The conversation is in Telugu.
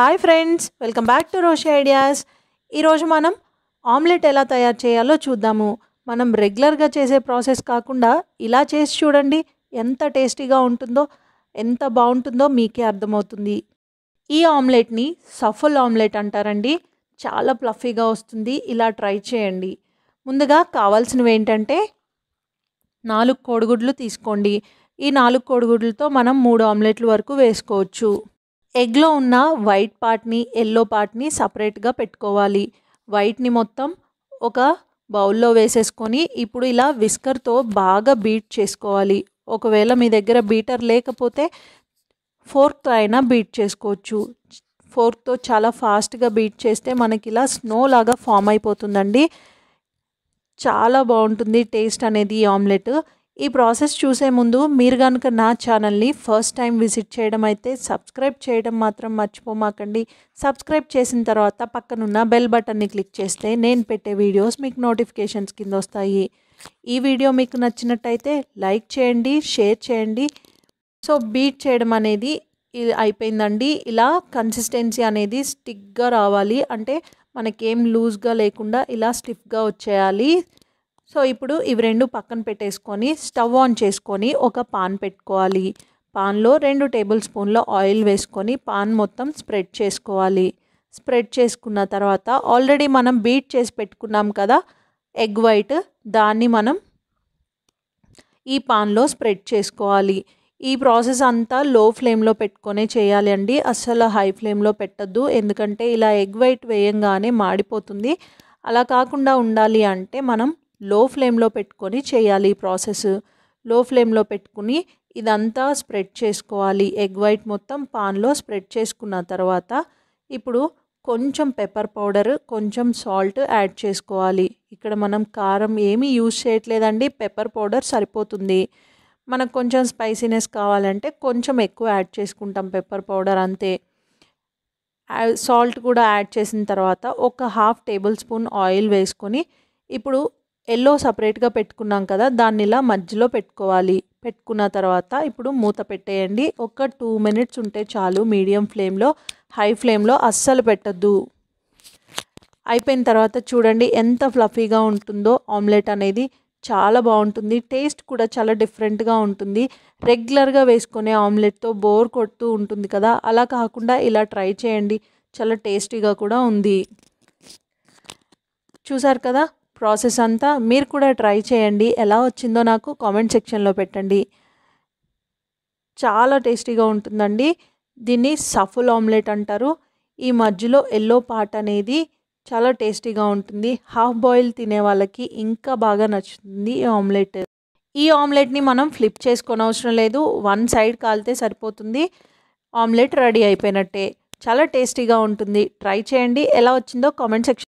hi friends welcome back to Roshi ideas ఈరోజు మనం ఆమ్లెట్ ఎలా తయారు చేయాలో చూద్దాము మనం రెగ్యులర్గా చేసే ప్రాసెస్ కాకుండా ఇలా చేసి చూడండి ఎంత టేస్టీగా ఉంటుందో ఎంత బాగుంటుందో మీకే అర్థమవుతుంది ఈ ఆమ్లెట్ని సఫల్ ఆమ్లెట్ అంటారండి చాలా ప్లఫీగా వస్తుంది ఇలా ట్రై చేయండి ముందుగా కావాల్సినవి ఏంటంటే నాలుగు కోడిగుడ్లు తీసుకోండి ఈ నాలుగు కోడిగుడ్లతో మనం మూడు ఆమ్లెట్ల వరకు వేసుకోవచ్చు ఎగ్లో ఉన్న వైట్ పార్ట్ని ఎల్లో పార్ట్ని సపరేట్గా పెట్టుకోవాలి వైట్ని మొత్తం ఒక బౌల్లో వేసేసుకొని ఇప్పుడు ఇలా విస్కర్తో బాగా బీట్ చేసుకోవాలి ఒకవేళ మీ దగ్గర బీటర్ లేకపోతే ఫోర్క్తో అయినా బీట్ చేసుకోవచ్చు ఫోర్క్తో చాలా ఫాస్ట్గా బీట్ చేస్తే మనకి ఇలా స్నో లాగా ఫామ్ అయిపోతుందండి చాలా బాగుంటుంది టేస్ట్ అనేది ఆమ్లెట్ ఈ ప్రాసెస్ చూసే ముందు మీరు కనుక నా ఛానల్ని ఫస్ట్ టైం విజిట్ చేయడం అయితే సబ్స్క్రైబ్ చేయడం మాత్రం మర్చిపోమాకండి సబ్స్క్రైబ్ చేసిన తర్వాత పక్కనున్న బెల్ బటన్ని క్లిక్ చేస్తే నేను పెట్టే వీడియోస్ మీకు నోటిఫికేషన్స్ కింద వస్తాయి ఈ వీడియో మీకు నచ్చినట్టయితే లైక్ చేయండి షేర్ చేయండి సో బీట్ చేయడం అనేది అయిపోయిందండి ఇలా కన్సిస్టెన్సీ అనేది స్టిక్గా రావాలి అంటే మనకేం లూజ్గా లేకుండా ఇలా స్టిఫ్గా వచ్చేయాలి సో ఇప్పుడు ఇవి రెండు పక్కన పెట్టేసుకొని స్టవ్ ఆన్ చేసుకొని ఒక పాన్ పెట్టుకోవాలి పాన్లో రెండు టేబుల్ స్పూన్ల ఆయిల్ వేసుకొని పాన్ మొత్తం స్ప్రెడ్ చేసుకోవాలి స్ప్రెడ్ చేసుకున్న తర్వాత ఆల్రెడీ మనం బీట్ చేసి పెట్టుకున్నాం కదా ఎగ్ వైట్ దాన్ని మనం ఈ పాన్లో స్ప్రెడ్ చేసుకోవాలి ఈ ప్రాసెస్ అంతా లో ఫ్లేమ్లో పెట్టుకొనే చేయాలి అండి అస్సలు హై ఫ్లేమ్లో పెట్టద్దు ఎందుకంటే ఇలా ఎగ్ వైట్ వేయంగానే మాడిపోతుంది అలా కాకుండా ఉండాలి అంటే మనం లో ఫ్లేమ్లో పెట్టుకొని చేయాలి ఈ ప్రాసెస్ లో ఫ్లేమ్లో పెట్టుకుని ఇదంతా స్ప్రెడ్ చేసుకోవాలి ఎగ్ వైట్ మొత్తం పాన్లో స్ప్రెడ్ చేసుకున్న తర్వాత ఇప్పుడు కొంచెం పెప్పర్ పౌడర్ కొంచెం సాల్ట్ యాడ్ చేసుకోవాలి ఇక్కడ మనం కారం ఏమీ యూజ్ చేయట్లేదండి పెప్పర్ పౌడర్ సరిపోతుంది మనకు కొంచెం స్పైసీనెస్ కావాలంటే కొంచెం ఎక్కువ యాడ్ చేసుకుంటాం పెప్పర్ పౌడర్ అంతే సాల్ట్ కూడా యాడ్ చేసిన తర్వాత ఒక హాఫ్ టేబుల్ స్పూన్ ఆయిల్ వేసుకొని ఇప్పుడు ఎల్లో సపరేట్గా పెట్టుకున్నాం కదా దాన్ని ఇలా మధ్యలో పెట్టుకోవాలి పెట్టుకున్న తర్వాత ఇప్పుడు మూత పెట్టేయండి ఒక టూ మినిట్స్ ఉంటే చాలు మీడియం ఫ్లేమ్లో హై ఫ్లేమ్లో అస్సలు పెట్టద్దు అయిపోయిన తర్వాత చూడండి ఎంత ఫ్లఫీగా ఉంటుందో ఆమ్లెట్ అనేది చాలా బాగుంటుంది టేస్ట్ కూడా చాలా డిఫరెంట్గా ఉంటుంది రెగ్యులర్గా వేసుకునే ఆమ్లెట్తో బోర్ కొడుతూ ఉంటుంది కదా అలా కాకుండా ఇలా ట్రై చేయండి చాలా టేస్టీగా కూడా ఉంది చూసారు కదా ప్రాసెస్ అంతా మీరు కూడా ట్రై చేయండి ఎలా వచ్చిందో నాకు కామెంట్ సెక్షన్లో పెట్టండి చాలా టేస్టీగా ఉంటుందండి దీన్ని సఫుల్ ఆమ్లెట్ అంటారు ఈ మధ్యలో ఎల్లో పార్ట్ అనేది చాలా టేస్టీగా ఉంటుంది హాఫ్ బాయిల్ తినే వాళ్ళకి ఇంకా బాగా నచ్చుతుంది ఈ ఆమ్లెట్ ఈ ఆమ్లెట్ని మనం ఫ్లిప్ చేసుకొని అవసరం లేదు వన్ సైడ్ కాలితే సరిపోతుంది ఆమ్లెట్ రెడీ అయిపోయినట్టే చాలా టేస్టీగా ఉంటుంది ట్రై చేయండి ఎలా వచ్చిందో కామెంట్ సెక్షన్